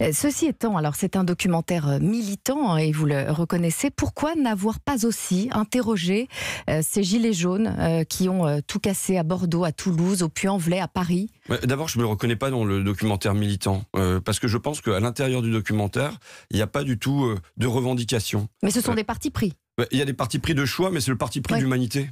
Euh, ceci étant, alors c'est un documentaire euh, militant hein, et vous le reconnaissez, pourquoi n'avoir pas aussi interrogé euh, ces gilets jaunes qui ont tout cassé à Bordeaux, à Toulouse, au Puy-en-Velay, à Paris D'abord, je ne me reconnais pas dans le documentaire militant, parce que je pense qu'à l'intérieur du documentaire, il n'y a pas du tout de revendication. Mais ce sont des partis pris. Bah, il y a des partis pris de choix, mais c'est le parti pris d'humanité.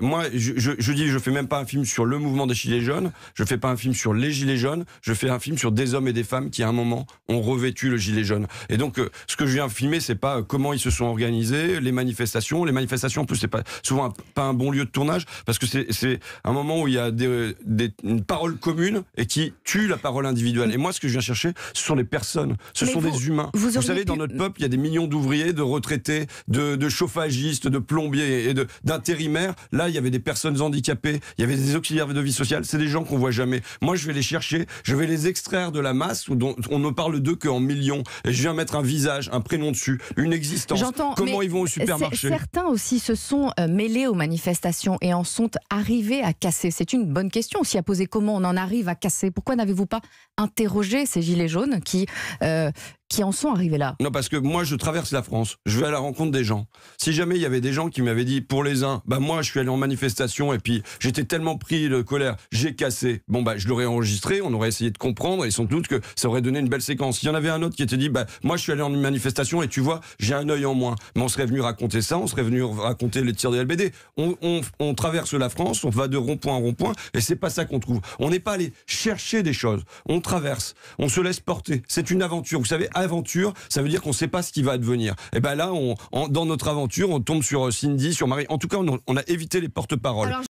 Moi, je, je, je, dis, je fais même pas un film sur le mouvement des Gilets jaunes, je fais pas un film sur les Gilets jaunes, je fais un film sur des hommes et des femmes qui, à un moment, ont revêtu le Gilet jaune. Et donc, euh, ce que je viens filmer, c'est pas euh, comment ils se sont organisés, les manifestations. Les manifestations, en plus, c'est pas souvent pas un bon lieu de tournage parce que c'est un moment où il y a des, euh, des, une parole commune et qui tue la parole individuelle. Et moi, ce que je viens chercher, ce sont les personnes, ce sont des humains. Vous, savez, dans notre peuple, il y a des millions d'ouvriers, de retraités, de, de chauffagistes, de plombiers et d'intérimaires Là, il y avait des personnes handicapées, il y avait des auxiliaires de vie sociale. C'est des gens qu'on voit jamais. Moi, je vais les chercher, je vais les extraire de la masse dont on ne parle d'eux qu'en millions. Et je viens mettre un visage, un prénom dessus, une existence. Comment ils vont au supermarché Certains aussi se sont euh, mêlés aux manifestations et en sont arrivés à casser. C'est une bonne question. aussi à poser, comment on en arrive à casser. Pourquoi n'avez-vous pas interrogé ces gilets jaunes qui euh, qui en sont arrivés là Non, parce que moi, je traverse la France. Je vais à la rencontre des gens. Si jamais il y avait des gens qui m'avaient dit, pour les uns, bah moi, je suis allé en manifestation et puis j'étais tellement pris de colère, j'ai cassé. Bon, bah, je l'aurais enregistré, on aurait essayé de comprendre et sans doute que ça aurait donné une belle séquence. Il y en avait un autre qui était dit, bah, moi, je suis allé en manifestation et tu vois, j'ai un œil en moins. Mais on serait venu raconter ça, on serait venu raconter les tirs des LBD. On, on traverse la France, on va de rond-point en rond-point et c'est pas ça qu'on trouve. On n'est pas allé chercher des choses. On traverse, on se laisse porter. C'est une aventure. Vous savez, aventure, ça veut dire qu'on ne sait pas ce qui va advenir. Et eh ben là, dans notre aventure, on tombe sur euh, Cindy, sur Marie. En tout cas, on, on a évité les porte-paroles.